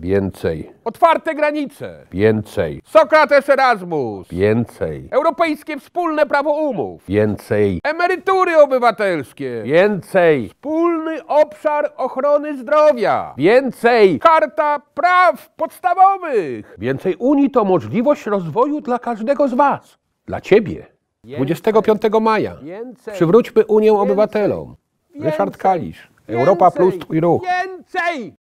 Więcej. Otwarte granice. Więcej. Sokrates Erasmus. Więcej. Europejskie wspólne prawo umów. Więcej. Emerytury obywatelskie. Więcej. Wspólny obszar ochrony zdrowia. Więcej. Karta praw podstawowych. Więcej Unii to możliwość rozwoju dla każdego z Was. Dla Ciebie. Więcej. 25 maja. Więcej. Przywróćmy Unię Więcej. obywatelom. Ryszard Kalisz. Europa Plus Twój Ruch. Więcej!